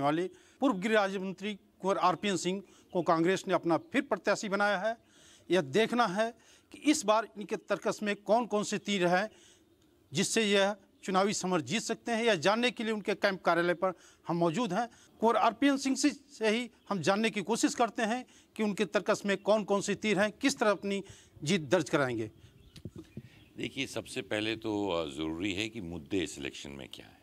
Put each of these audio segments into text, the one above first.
वाले पूर्व गृह राज्य मंत्री कुंवर आरपीएन सिंह को कांग्रेस ने अपना फिर प्रत्याशी बनाया है यह देखना है कि इस बार इनके तर्कस में कौन कौन से तीर हैं जिससे यह चुनावी समर जीत सकते हैं यह जानने के लिए उनके कैंप कार्यालय पर हम मौजूद हैं कुंवर आरपीएन सिंह से ही हम जानने की कोशिश करते हैं कि उनके तर्कस में कौन कौन से तीर हैं किस तरह अपनी जीत दर्ज कराएंगे देखिए सबसे पहले तो ज़रूरी है कि मुद्दे इस इलेक्शन में क्या है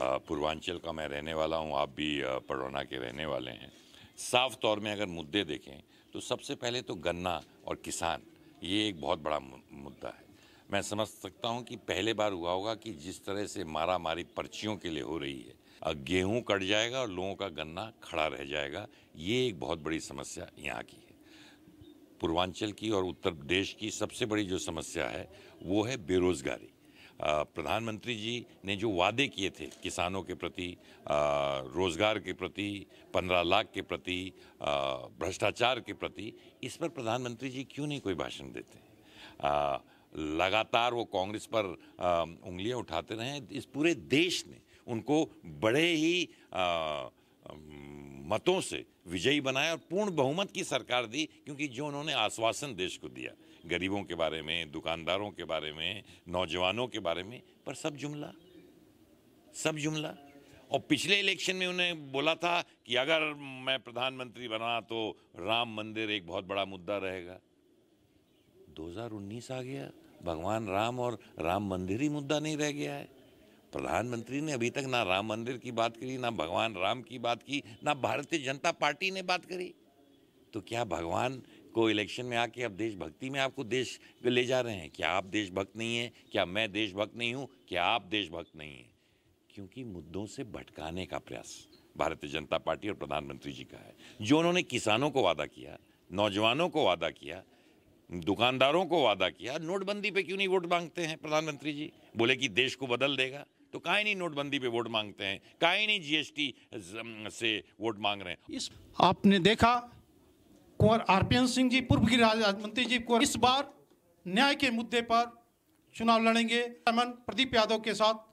पूर्वांचल का मैं रहने वाला हूँ आप भी पड़ौना के रहने वाले हैं साफ तौर में अगर मुद्दे देखें तो सबसे पहले तो गन्ना और किसान ये एक बहुत बड़ा मुद्दा है मैं समझ सकता हूँ कि पहले बार हुआ होगा कि जिस तरह से मारा मारी पर्चियों के लिए हो रही है गेहूं कट जाएगा और लोगों का गन्ना खड़ा रह जाएगा ये एक बहुत बड़ी समस्या यहाँ की है पूर्वांचल की और उत्तर प्रदेश की सबसे बड़ी जो समस्या है वो है बेरोज़गारी प्रधानमंत्री जी ने जो वादे किए थे किसानों के प्रति रोज़गार के प्रति पंद्रह लाख के प्रति भ्रष्टाचार के प्रति इस पर प्रधानमंत्री जी क्यों नहीं कोई भाषण देते आ, लगातार वो कांग्रेस पर उंगलियां उठाते रहे इस पूरे देश ने उनको बड़े ही आ, मतों से विजयी बनाया और पूर्ण बहुमत की सरकार दी क्योंकि जो उन्होंने आश्वासन देश को दिया गरीबों के बारे में दुकानदारों के बारे में नौजवानों के बारे में पर सब जुमला सब जुमला और पिछले इलेक्शन में उन्हें बोला था कि अगर मैं प्रधानमंत्री बना तो राम मंदिर एक बहुत बड़ा मुद्दा रहेगा 2019 आ गया भगवान राम और राम मंदिर ही मुद्दा नहीं रह गया है प्रधानमंत्री ने अभी तक ना राम मंदिर की बात करी ना भगवान राम की बात की ना भारतीय जनता पार्टी ने बात करी तो क्या भगवान को इलेक्शन में आके अब देशभक्ति में आपको देश ले जा रहे हैं क्या आप देशभक्त नहीं हैं क्या मैं देशभक्त नहीं हूँ क्या आप देशभक्त नहीं हैं क्योंकि मुद्दों से भटकाने का प्रयास भारतीय जनता पार्टी और प्रधानमंत्री जी का है जो उन्होंने किसानों को वादा किया नौजवानों को वादा किया दुकानदारों को वादा किया नोटबंदी पे क्यों नहीं वोट मांगते हैं प्रधानमंत्री जी बोले कि देश को बदल देगा तो काहे नहीं नोटबंदी पे वोट मांगते हैं काहे नहीं जीएसटी से वोट मांग रहे हैं इस आपने देखा कुंवर आरपीएन सिंह जी पूर्व की मंत्री जी को इस बार न्याय के मुद्दे पर चुनाव लड़ेंगे प्रदीप यादव के साथ